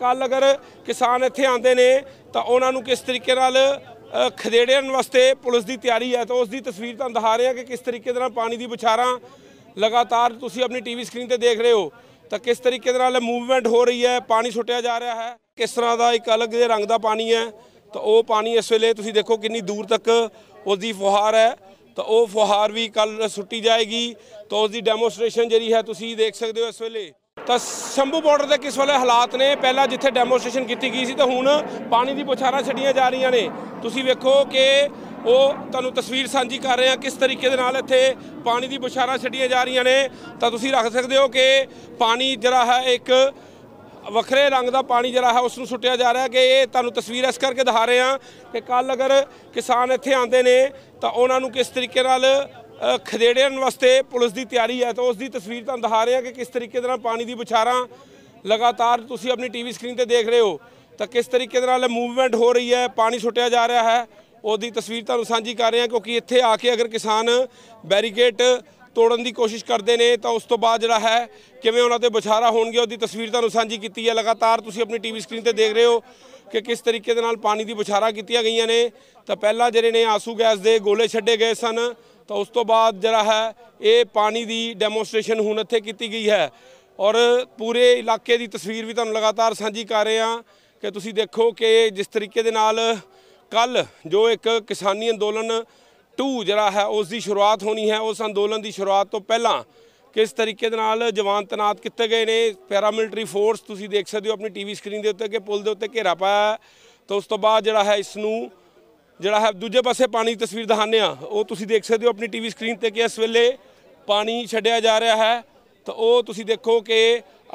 ਕੱਲ ਅਗਰ ਕਿਸਾਨ ਇੱਥੇ ਆਉਂਦੇ ਨੇ ਤਾਂ ਉਹਨਾਂ ਨੂੰ ਕਿਸ ਤਰੀਕੇ ਨਾਲ ਖਦੇੜਨ ਵਾਸਤੇ ਪੁਲਿਸ ਦੀ ਤਿਆਰੀ ਹੈ ਤਾਂ ਉਸ ਦੀ ਤਸਵੀਰ ਤੁਹਾਨੂੰ ਦਿਖਾ ਰਹੇ ਹਾਂ ਕਿ ਕਿਸ ਤਰੀਕੇ ਦੇ ਨਾਲ ਪਾਣੀ ਦੀ ਵਿਚਾਰਾਂ ਲਗਾਤਾਰ ਤੁਸੀਂ ਆਪਣੀ ਟੀਵੀ ਸਕਰੀਨ ਤੇ ਦੇਖ ਰਹੇ ਹੋ ਤਾਂ ਕਿਸ ਤਰੀਕੇ ਦੇ ਨਾਲ ਮੂਵਮੈਂਟ ਹੋ ਰਹੀ ਹੈ ਪਾਣੀ ਛੁੱਟਿਆ ਜਾ ਰਿਹਾ ਹੈ ਕਿਸ ਤਰ੍ਹਾਂ ਦਾ ਇੱਕ ਅਲੱਗ ਦੇ ਰੰਗ ਦਾ ਪਾਣੀ ਹੈ ਤਾਂ ਉਹ ਪਾਣੀ ਇਸ ਵੇਲੇ ਤੁਸੀਂ ਦੇਖੋ ਕਿੰਨੀ ਦੂਰ ਤੱਕ ਉਸ ਦੀ ਫੁਹਾਰ ਹੈ ਤਾਂ ਉਹ ਫੁਹਾਰ ਵੀ ਕੱਲ ਸੁੱਟੀ ਜਾਏਗੀ ਤਾਂ ਉਸ ਦੀ ਡੈਮੋਸਟ੍ਰੇਸ਼ਨ ਜਿਹੜੀ ਹੈ ਤੁਸੀਂ ਦੇਖ ਸਕਦੇ ਹੋ ਇਸ ਵੇਲੇ ਤਾਂ ਸ਼ੰਭੂ ਬਾਰਡਰ ਦੇ ਕਿਸ ਵਾਲੇ ਹਾਲਾਤ ਨੇ ਪਹਿਲਾਂ ਜਿੱਥੇ ਡੈਮੋਸਟ੍ਰੇਸ਼ਨ ਕੀਤੀ ਗਈ ਸੀ ਤਾਂ ਹੁਣ ਪਾਣੀ ਦੀ ਬੁਛਾਰਾਂ ਛੱਡੀਆਂ ਜਾ ਰਹੀਆਂ ਨੇ ਤੁਸੀਂ ਵੇਖੋ ਕਿ ਉਹ ਤੁਹਾਨੂੰ ਤਸਵੀਰ ਸਾਂਝੀ ਕਰ ਰਹੇ ਆ ਕਿਸ ਤਰੀਕੇ ਦੇ ਨਾਲ ਇੱਥੇ ਪਾਣੀ ਦੀ ਬੁਛਾਰਾਂ ਛੱਡੀਆਂ ਜਾ ਰਹੀਆਂ ਨੇ ਤਾਂ ਤੁਸੀਂ ਰੱਖ ਸਕਦੇ ਹੋ ਕਿ ਪਾਣੀ ਜਿਹੜਾ ਹੈ ਇੱਕ ਵੱਖਰੇ ਰੰਗ ਦਾ ਪਾਣੀ ਜਿਹੜਾ ਹੈ ਉਸ ਨੂੰ ਸੁੱਟਿਆ ਜਾ ਰਿਹਾ ਕਿ ਇਹ ਤੁਹਾਨੂੰ ਤਸਵੀਰ ਇਸ ਕਰਕੇ ਦਿਖਾ ਰਹੇ ਆ ਕਿ ਕੱਲ ਅਗਰ ਕਿਸਾਨ ਇੱਥੇ ਆਉਂਦੇ ਨੇ ਤਾਂ ਉਹਨਾਂ ਨੂੰ ਕਿਸ ਤਰੀਕੇ ਨਾਲ ਖਦੇੜਿਆਂ ਵਾਸਤੇ ਪੁਲਿਸ ਦੀ ਤਿਆਰੀ ਹੈ ਤਾਂ ਉਸ ਦੀ ਤਸਵੀਰ ਤੁਹਾਨੂੰ ਦਿਖਾ ਰਹੇ ਹਾਂ ਕਿ ਕਿਸ ਤਰੀਕੇ ਦੇ ਨਾਲ ਪਾਣੀ ਦੀ ਵਿਚਾਰਾਂ ਲਗਾਤਾਰ ਤੁਸੀਂ ਆਪਣੀ ਟੀਵੀ ਸਕਰੀਨ ਤੇ ਦੇਖ ਰਹੇ ਹੋ ਤਾਂ ਕਿਸ ਤਰੀਕੇ ਦੇ ਨਾਲ ਮੂਵਮੈਂਟ ਹੋ ਰਹੀ ਹੈ ਪਾਣੀ ਛੁੱਟਿਆ ਜਾ ਰਿਹਾ ਹੈ ਉਹਦੀ ਤਸਵੀਰ ਤੁਹਾਨੂੰ ਸਾਂਝੀ ਕਰ ਰਹੇ ਹਾਂ ਕਿਉਂਕਿ ਇੱਥੇ ਆ ਕੇ ਅਗਰ ਕਿਸਾਨ ਬੈਰੀਕੇਡ ਤੋੜਨ ਦੀ ਕੋਸ਼ਿਸ਼ ਕਰਦੇ ਨੇ ਤਾਂ ਉਸ ਤੋਂ ਬਾਅਦ ਜਿਹੜਾ ਹੈ ਕਿਵੇਂ ਉਹਨਾਂ ਤੇ ਵਿਚਾਰਾ ਹੋਣਗੇ ਉਹਦੀ ਤਸਵੀਰ ਤੁਹਾਨੂੰ ਸਾਂਝੀ ਕੀਤੀ ਹੈ ਲਗਾਤਾਰ ਤੁਸੀਂ ਆਪਣੀ ਟੀਵੀ ਸਕਰੀਨ ਤੇ ਦੇਖ ਰਹੇ ਹੋ ਕਿ ਕਿਸ ਤਰੀਕੇ ਦੇ ਨਾਲ ਪਾਣੀ ਦੀ ਵਿਚਾਰਾ ਕੀਤੀਆਂ ਗਈਆਂ ਨੇ ਤਾਂ ਪਹਿਲਾਂ ਜਿਹੜੇ ਨੇ ਆਸੂ ਗੈਸ ਦੇ ਗੋਲੇ ਛੱਡੇ ਗਏ ਸਨ ਤਾਂ ਉਸ ਤੋਂ ਬਾਅਦ ਜਿਹੜਾ ਹੈ ਇਹ ਪਾਣੀ ਦੀ ਡੈਮੋਨਸਟ੍ਰੇਸ਼ਨ ਹੁਣ ਇੱਥੇ ਕੀਤੀ ਗਈ ਹੈ ਔਰ ਪੂਰੇ ਇਲਾਕੇ ਦੀ ਤਸਵੀਰ ਵੀ ਤੁਹਾਨੂੰ ਲਗਾਤਾਰ ਸਾਂਝੀ ਕਰ ਰਹੇ ਹਾਂ ਕਿ ਤੁਸੀਂ ਦੇਖੋ ਕਿ ਜਿਸ ਤਰੀਕੇ ਦੇ ਨਾਲ ਕੱਲ ਜੋ ਇੱਕ ਕਿਸਾਨੀ ਅੰਦੋਲਨ 2 ਜਿਹੜਾ ਹੈ ਉਸ ਦੀ ਸ਼ੁਰੂਆਤ ਹੋਣੀ ਹੈ ਉਸ ਅੰਦੋਲਨ ਦੀ ਸ਼ੁਰੂਆਤ ਤੋਂ ਪਹਿਲਾਂ ਕਿਸ ਤਰੀਕੇ ਦੇ ਨਾਲ ਜਵਾਨ ਤਨਾਤ ਕੀਤੇ ਗਏ ਨੇ ਪੈਰਾਮਿਲਟਰੀ ਫੋਰਸ ਤੁਸੀਂ ਦੇਖ ਸਕਦੇ ਹੋ ਆਪਣੀ ਟੀਵੀ ਸਕਰੀਨ ਦੇ ਉੱਤੇ ਕਿ ਪੁਲ ਦੇ ਉੱਤੇ ਘੇਰਾ ਪਾਇਆ ਤਾਂ ਉਸ ਤੋਂ ਬਾਅਦ ਜਿਹੜਾ ਹੈ ਇਸ ਨੂੰ ਜਿਹੜਾ ਹੈ ਦੂਜੇ ਪਾਸੇ ਪਾਣੀ ਦੀ ਤਸਵੀਰ ਦਿਖਾਣੇ ਆ ਉਹ ਤੁਸੀਂ ਦੇਖ ਸਕਦੇ ਹੋ ਆਪਣੀ ਟੀਵੀ ਸਕਰੀਨ ਤੇ ਕਿ ਇਸ ਵੇਲੇ ਪਾਣੀ ਛੱਡਿਆ ਜਾ ਰਿਹਾ ਹੈ ਤਾਂ ਉਹ ਤੁਸੀਂ ਦੇਖੋ ਕਿ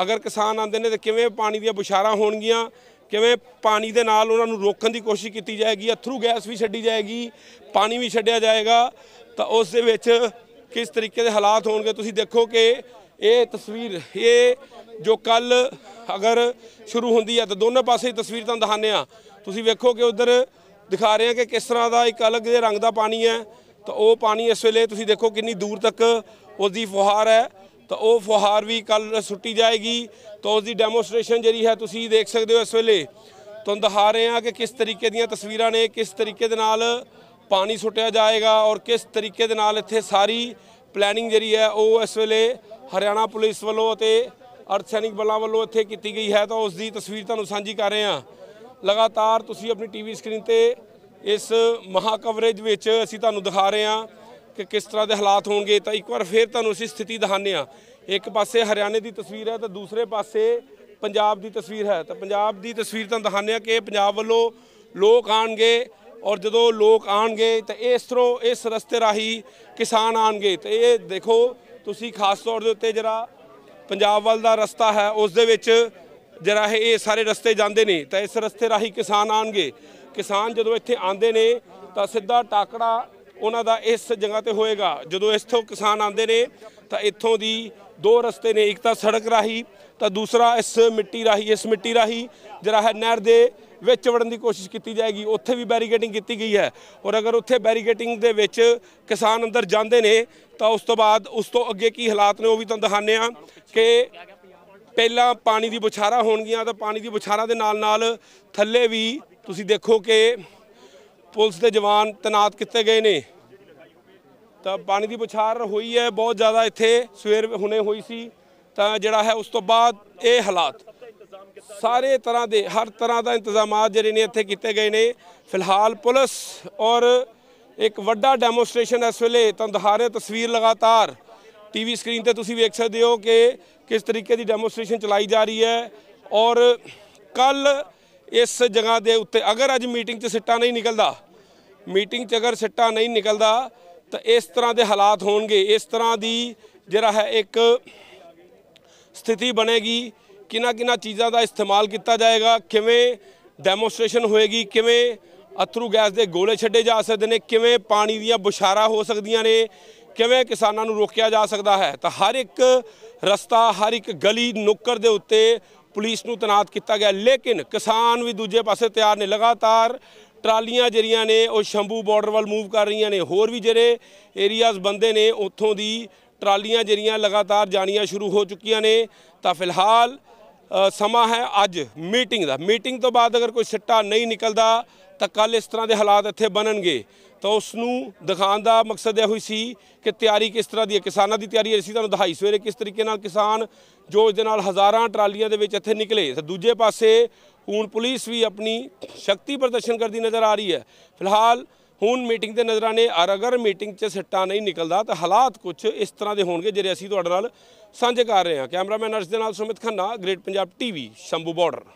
ਅਗਰ ਕਿਸਾਨ ਆਂਦੇ ਨੇ ਤਾਂ ਕਿਵੇਂ ਪਾਣੀ ਦੀਆਂ ਬੁਸ਼ਾਰਾਂ ਹੋਣਗੀਆਂ ਕਿਵੇਂ ਪਾਣੀ ਦੇ ਨਾਲ ਉਹਨਾਂ ਨੂੰ ਰੋਕਣ ਦੀ ਕੋਸ਼ਿਸ਼ ਕੀਤੀ ਜਾਏਗੀ ਅਥਰੂ ਗੈਸ ਵੀ ਛੱਡੀ ਜਾਏਗੀ ਪਾਣੀ ਵੀ ਛੱਡਿਆ ਜਾਏਗਾ ਤਾਂ ਉਸ ਦੇ ਵਿੱਚ ਕਿਸ ਤਰੀਕੇ ਦੇ ਹਾਲਾਤ ਹੋਣਗੇ ਤੁਸੀਂ ਦੇਖੋ ਕਿ ਇਹ ਤਸਵੀਰ ਇਹ ਜੋ ਕੱਲ ਅਗਰ ਸ਼ੁਰੂ ਹੁੰਦੀ ਹੈ ਤਾਂ ਦੋਨੋਂ ਪਾਸੇ ਤਸਵੀਰ ਤਾਂ ਦਿਖਾਣੇ ਆ ਤੁਸੀਂ ਵੇਖੋ ਕਿ ਉਧਰ ਦਿਖਾ ਰਹੇ ਹਾਂ ਕਿ ਕਿਸ ਤਰ੍ਹਾਂ ਦਾ ਇੱਕ ਅਲੱਗ ਜਿਹੇ ਰੰਗ ਦਾ ਪਾਣੀ ਹੈ ਤਾਂ ਉਹ ਪਾਣੀ ਇਸ ਵੇਲੇ ਤੁਸੀਂ ਦੇਖੋ ਕਿੰਨੀ ਦੂਰ ਤੱਕ ਦੀ ਫੁਹਾਰ ਹੈ ਤਾਂ ਉਹ ਫੁਹਾਰ ਵੀ ਕੱਲ ਸੁੱਟੀ ਜਾਏਗੀ ਤਾਂ ਉਸ ਦੀ ਡੈਮੋਸਟ੍ਰੇਸ਼ਨ ਜਿਹੜੀ ਹੈ ਤੁਸੀਂ ਦੇਖ ਸਕਦੇ ਹੋ ਇਸ ਵੇਲੇ ਤੁਹਾਨੂੰ ਦਿਖਾ ਰਹੇ ਹਾਂ ਕਿ ਕਿਸ ਤਰੀਕੇ ਦੀਆਂ ਤਸਵੀਰਾਂ ਨੇ ਕਿਸ ਤਰੀਕੇ ਦੇ ਨਾਲ ਪਾਣੀ ਸੁੱਟਿਆ ਜਾਏਗਾ ਔਰ ਕਿਸ ਤਰੀਕੇ ਦੇ ਨਾਲ ਇੱਥੇ ਸਾਰੀ ਪਲੈਨਿੰਗ ਜਿਹੜੀ ਹੈ ਉਹ ਇਸ ਵੇਲੇ ਹਰਿਆਣਾ ਪੁਲਿਸ ਵੱਲੋਂ ਅਤੇ ਅਰਥਸੈਨਿਕ ਬਲਾਂ ਵੱਲੋਂ ਇੱਥੇ ਕੀਤੀ ਗਈ ਹੈ ਤਾਂ ਉਸ ਦੀ ਤਸਵੀਰ ਤੁਹਾਨੂੰ ਸਾਂਝੀ ਕਰ ਰਹੇ ਹਾਂ ਲਗਾਤਾਰ ਤੁਸੀਂ ਆਪਣੀ ਟੀਵੀ ਸਕਰੀਨ ਤੇ ਇਸ ਮਹਾ ਕਵਰੇਜ ਵਿੱਚ ਅਸੀਂ ਤੁਹਾਨੂੰ ਦਿਖਾ ਰਹੇ ਹਾਂ ਕਿ ਕਿਸ ਤਰ੍ਹਾਂ ਦੇ ਹਾਲਾਤ ਹੋਣਗੇ ਤਾਂ ਇੱਕ ਵਾਰ ਫੇਰ ਤੁਹਾਨੂੰ ਅਸੀਂ ਸਥਿਤੀ ਦਿਖਾਣੇ ਆ ਇੱਕ ਪਾਸੇ ਹਰਿਆਣੇ ਦੀ ਤਸਵੀਰ ਹੈ ਤਾਂ ਦੂਸਰੇ ਪਾਸੇ ਪੰਜਾਬ ਦੀ ਤਸਵੀਰ ਹੈ ਤਾਂ ਪੰਜਾਬ ਦੀ ਤਸਵੀਰ ਤੁਹਾਨੂੰ ਦਿਖਾਣੇ ਆ ਕਿ ਪੰਜਾਬ ਵੱਲੋਂ ਲੋਕ ਆਣਗੇ ਔਰ ਜਦੋਂ ਲੋਕ ਆਣਗੇ ਤਾਂ ਇਸ ਤਰ੍ਹਾਂ ਇਸ ਰਸਤੇ ਰਾਹੀ ਕਿਸਾਨ ਆਣਗੇ ਤੇ ਇਹ ਦੇਖੋ ਤੁਸੀਂ ਖਾਸ ਤੌਰ ਦੇ ਉੱਤੇ ਜਿਹੜਾ ਪੰਜਾਬ ਵੱਲ ਦਾ ਰਸਤਾ ਹੈ ਉਸ ਦੇ ਵਿੱਚ ਜਿਹੜਾ ਇਹ ਸਾਰੇ ਰਸਤੇ ਜਾਂਦੇ ਨੇ ਤਾਂ ਇਸ ਰਸਤੇ ਰਾਹੀਂ ਕਿਸਾਨ ਆਣਗੇ ਕਿਸਾਨ ਜਦੋਂ ਇੱਥੇ ਆਂਦੇ ਨੇ ਤਾਂ ਸਿੱਧਾ ਟਾਕੜਾ ਉਹਨਾਂ ਦਾ ਇਸ ਜਗ੍ਹਾ ਤੇ ਹੋਏਗਾ ਜਦੋਂ ਇੱਥੋਂ ਕਿਸਾਨ ਆਂਦੇ ਨੇ ਤਾਂ ਇੱਥੋਂ ਦੀ ਦੋ ਰਸਤੇ ਨੇ ਇੱਕ ਤਾਂ ਸੜਕ ਰਾਹੀਂ ਤਾਂ ਦੂਸਰਾ ਇਸ ਮਿੱਟੀ ਰਾਹੀਂ ਇਸ ਮਿੱਟੀ ਰਾਹੀਂ ਜਿਹੜਾ ਹੈ ਨਹਿਰ ਦੇ ਵਿੱਚ ਵੜਨ ਦੀ ਕੋਸ਼ਿਸ਼ ਕੀਤੀ ਜਾਏਗੀ ਉੱਥੇ ਵੀ ਬੈਰੀਕੇਡਿੰਗ ਕੀਤੀ ਗਈ ਹੈ ਔਰ ਅਗਰ ਉੱਥੇ ਬੈਰੀਕੇਡਿੰਗ ਦੇ ਵਿੱਚ ਕਿਸਾਨ ਅੰਦਰ ਜਾਂਦੇ ਨੇ ਤਾਂ ਉਸ ਤੋਂ ਬਾਅਦ ਉਸ ਤੋਂ ਅੱਗੇ ਕੀ ਹਾਲਾਤ ਨੇ ਉਹ ਵੀ ਤੁਹਾਨੂੰ ਦਿਖਾਣੇ ਆ ਕਿ ਪਹਿਲਾਂ ਪਾਣੀ ਦੀ ਬੁਛਾਰਾ ਹੋਣਗੀਆਂ ਤਾਂ ਪਾਣੀ ਦੀ ਬੁਛਾਰਾ ਦੇ ਨਾਲ ਨਾਲ ਥੱਲੇ ਵੀ ਤੁਸੀਂ ਦੇਖੋ ਕਿ ਪੁਲਿਸ ਦੇ ਜਵਾਨ ਤਨਾਤ ਕੀਤੇ ਗਏ ਨੇ ਤਾਂ ਪਾਣੀ ਦੀ ਬੁਛਾਰ ਹੋਈ ਹੈ ਬਹੁਤ ਜ਼ਿਆਦਾ ਇੱਥੇ ਸਵੇਰ ਹੁਣੇ ਹੋਈ ਸੀ ਤਾਂ ਜਿਹੜਾ ਹੈ ਉਸ ਤੋਂ ਬਾਅਦ ਇਹ ਹਾਲਾਤ ਸਾਰੇ ਤਰ੍ਹਾਂ ਦੇ ਹਰ ਤਰ੍ਹਾਂ ਦਾ ਇੰਤਜ਼ਾਮਾਤ ਜਿਹੜੇ ਨੇ ਇੱਥੇ ਕੀਤੇ ਗਏ ਨੇ ਫਿਲਹਾਲ ਪੁਲਿਸ ਔਰ ਇੱਕ ਵੱਡਾ ਡੈਮੋਸਟ੍ਰੇਸ਼ਨ ਇਸ ਵੇਲੇ ਤੁਹਾਨੂੰ ਦਿਖਾ ਰਹੇ ਤਸਵੀਰ ਲਗਾਤਾਰ ਟੀਵੀ ਸਕਰੀਨ ਤੇ ਤੁਸੀਂ ਵੇਖ ਸਕਦੇ ਹੋ ਕਿ ਕਿਸ ਤਰੀਕੇ ਦੀ ਡੈਮੋਸਟ੍ਰੇਸ਼ਨ ਚਲਾਈ ਜਾ ਰਹੀ ਹੈ ਔਰ ਕੱਲ ਇਸ ਜਗ੍ਹਾ ਦੇ ਉੱਤੇ ਅਗਰ ਅੱਜ ਮੀਟਿੰਗ 'ਚ ਸਿੱਟਾ ਨਹੀਂ ਨਿਕਲਦਾ ਮੀਟਿੰਗ 'ਚ ਅਗਰ ਸਿੱਟਾ ਨਹੀਂ ਨਿਕਲਦਾ ਤਾਂ ਇਸ ਤਰ੍ਹਾਂ ਦੇ ਹਾਲਾਤ ਹੋਣਗੇ ਇਸ ਤਰ੍ਹਾਂ ਦੀ ਜਿਹੜਾ ਹੈ ਇੱਕ ਸਥਿਤੀ ਬਣੇਗੀ ਕਿਨਾਂ ਕਿਨਾਂ ਚੀਜ਼ਾਂ ਦਾ ਇਸਤੇਮਾਲ ਕੀਤਾ ਜਾਏਗਾ ਕਿਵੇਂ ਡੈਮੋਸਟ੍ਰੇਸ਼ਨ ਹੋਏਗੀ ਕਿਵੇਂ ਅਥਰੂ ਗੈਸ ਦੇ ਗੋਲੇ ਛੱਡੇ ਜਾ ਸਕਦੇ ਨੇ ਕਿਵੇਂ ਪਾਣੀ ਦੀਆਂ ਬੁਸ਼ਾਰਾ ਹੋ ਸਕਦੀਆਂ ਨੇ ਕਿਵੇਂ ਕਿਸਾਨਾਂ ਨੂੰ ਰੋਕਿਆ ਜਾ ਸਕਦਾ ਹੈ ਤਾਂ ਹਰ ਇੱਕ ਰਸਤਾ ਹਰ ਇੱਕ ਗਲੀ ਨੁੱਕਰ ਦੇ ਉੱਤੇ ਪੁਲਿਸ ਨੂੰ ਤਨਾਤ ਕੀਤਾ ਗਿਆ ਲੇਕਿਨ ਕਿਸਾਨ ਵੀ ਦੂਜੇ ਪਾਸੇ ਤਿਆਰ ਨੇ ਲਗਾਤਾਰ ਟਰਾਲੀਆਂ ਜਿਹੜੀਆਂ ਨੇ ਉਹ ਸ਼ੰਭੂ ਬਾਰਡਰ ਵੱਲ ਮੂਵ ਕਰ ਰਹੀਆਂ ਨੇ ਹੋਰ ਵੀ ਜਿਹੜੇ ਏਰੀਆਜ਼ ਬੰਦੇ ਨੇ ਉੱਥੋਂ ਦੀ ਟਰਾਲੀਆਂ ਜਿਹੜੀਆਂ ਲਗਾਤਾਰ ਜਾਣੀਆਂ ਸ਼ੁਰੂ ਹੋ ਚੁੱਕੀਆਂ ਨੇ ਤਾਂ ਫਿਲਹਾਲ ਸਮਾਂ ਹੈ ਅੱਜ ਮੀਟਿੰਗ ਦਾ ਮੀਟਿੰਗ ਤੋਂ ਬਾਅਦ ਅਗਰ ਕੋਈ ਸਿੱਟਾ ਨਹੀਂ ਨਿਕਲਦਾ ਤਾਂ ਕੱਲ ਇਸ ਤਰ੍ਹਾਂ ਦੇ ਹਾਲਾਤ ਇੱਥੇ ਬਣਨਗੇ ਤਾਂ ਉਸ ਨੂੰ ਦਿਖਾਉਣ ਦਾ ਮਕਸਦ ਇਹ ਹੋਈ ਸੀ ਕਿ ਤਿਆਰੀ ਕਿਸ ਤਰ੍ਹਾਂ ਦੀ ਹੈ ਕਿਸਾਨਾਂ ਦੀ ਤਿਆਰੀ ਅਸੀਂ ਤੁਹਾਨੂੰ ਦਿਖਾਈ ਸਵੇਰੇ ਕਿਸ ਤਰੀਕੇ ਨਾਲ ਕਿਸਾਨ ਜੋ ਇਸ ਦੇ ਨਾਲ ਹਜ਼ਾਰਾਂ ਟਰਾਲੀਆਂ ਦੇ ਵਿੱਚ ਇੱਥੇ ਨਿਕਲੇ ਤੇ ਦੂਜੇ ਪਾਸੇ ਹੁਣ ਪੁਲਿਸ ਵੀ ਆਪਣੀ ਸ਼ਕਤੀ ਪ੍ਰਦਰਸ਼ਨ ਕਰਦੀ ਨਜ਼ਰ ਆ ਰਹੀ ਹੈ ਫਿਲਹਾਲ ਹੁਣ ਮੀਟਿੰਗ ਦੇ ਨਜ਼ਰਾਂ ਨੇ ਅਗਰ ਮੀਟਿੰਗ 'ਚ ਸਿੱਟਾ ਨਹੀਂ ਨਿਕਲਦਾ ਤਾਂ ਹਾਲਾਤ ਕੁਝ ਇਸ ਤਰ੍ਹਾਂ ਦੇ ਹੋਣਗੇ ਜਿਹੜੇ ਅਸੀਂ ਤੁਹਾਡੇ ਨਾਲ ਸਾਂਝੇ ਕਰ ਰਹੇ ਹਾਂ ਕੈਮਰਾਮੈਨ ਅਰਸ਼ ਦੇ ਨਾਲ Sumit Khanna great Punjab TV Shambhu border